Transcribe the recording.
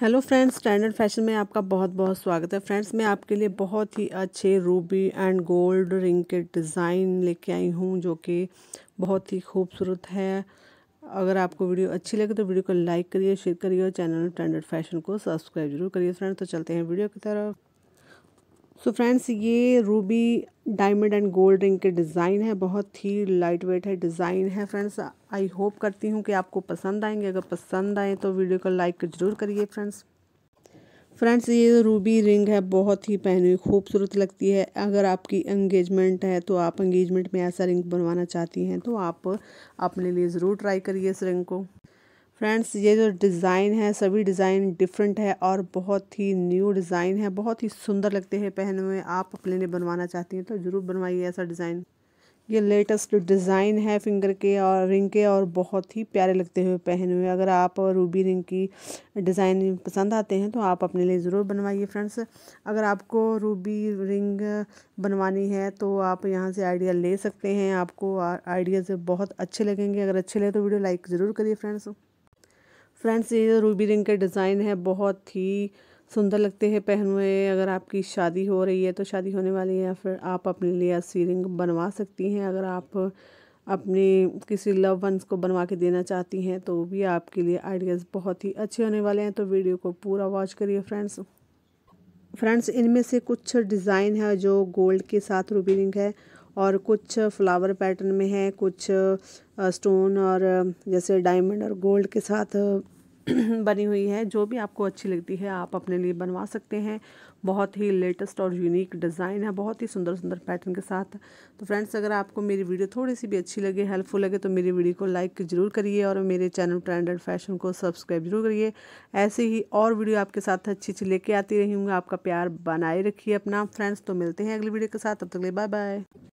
hello friends standard fashion में आपका बहुत बहुत स्वागत है फ्रेंड्स मैं आपके लिए बहुत ही अच्छे रूबी एंड गोल्ड रिंग के डिज़ाइन लेके आई हूँ जो कि बहुत ही खूबसूरत है अगर आपको वीडियो अच्छी लगे तो वीडियो को लाइक करिए शेयर करिए और चैनल स्टैंडर्ड फैशन को सब्सक्राइब जरूर करिए फ्रेंड्स तो चलते हैं वीडियो की तरफ सो so फ्रेंड्स ये ruby diamond and gold ring के डिज़ाइन है बहुत ही लाइट वेट है डिज़ाइन है फ्रेंड्स आई होप करती हूँ कि आपको पसंद आएंगे अगर पसंद आए तो वीडियो को लाइक ज़रूर करिए फ्रेंड्स फ्रेंड्स ये रूबी रिंग है बहुत ही पहनी हुई खूबसूरत लगती है अगर आपकी एंगेजमेंट है तो आप एंगेजमेंट में ऐसा रिंग बनवाना चाहती हैं तो आप अपने लिए ज़रूर ट्राई करिए इस रिंग को फ्रेंड्स ये जो डिज़ाइन है सभी डिज़ाइन डिफरेंट है और बहुत ही न्यू डिज़ाइन है बहुत ही सुंदर लगते हैं पहन में आप अपने लिए बनवाना चाहती हैं तो ज़रूर बनवाइए ऐसा डिज़ाइन ये लेटेस्ट डिज़ाइन है फिंगर के और रिंग के और बहुत ही प्यारे लगते हुए पहन हुए अगर आप रूबी रिंग की डिज़ाइन पसंद आते हैं तो आप अपने लिए ज़रूर बनवाइए फ्रेंड्स अगर आपको रूबी रिंग बनवानी है तो आप यहाँ से आइडिया ले सकते हैं आपको आइडियाज़ बहुत अच्छे लगेंगे अगर अच्छे लगे तो वीडियो लाइक ज़रूर करिए फ्रेंड्स फ्रेंड्स ये रूबी रिंग के डिज़ाइन है बहुत ही सुंदर लगते हैं पहन हुए अगर आपकी शादी हो रही है तो शादी होने वाली है या फिर आप अपने लिए ऐसी रिंग बनवा सकती हैं अगर आप अपने किसी लव वंस को बनवा के देना चाहती हैं तो भी आपके लिए आइडियाज़ बहुत ही अच्छे होने वाले हैं तो वीडियो को पूरा वॉच करिए फ्रेंड्स फ्रेंड्स इनमें से कुछ डिज़ाइन है जो गोल्ड के साथ रूबी रिंग है और कुछ फ्लावर पैटर्न में है कुछ स्टोन और जैसे डायमंड और गोल्ड के साथ बनी हुई है जो भी आपको अच्छी लगती है आप अपने लिए बनवा सकते हैं बहुत ही लेटेस्ट और यूनिक डिज़ाइन है बहुत ही सुंदर सुंदर पैटर्न के साथ तो फ्रेंड्स अगर आपको मेरी वीडियो थोड़ी सी भी अच्छी लगे हेल्पफुल लगे तो मेरी वीडियो को लाइक ज़रूर करिए और मेरे चैनल ट्रेंड एंड फैशन को सब्सक्राइब जरूर करिए ऐसे ही और वीडियो आपके साथ अच्छी अच्छी लेके आती रहूँगा आपका प्यार बनाए रखिए अपना फ्रेंड्स तो मिलते हैं अगली वीडियो के साथ तब तक ले बाय बाय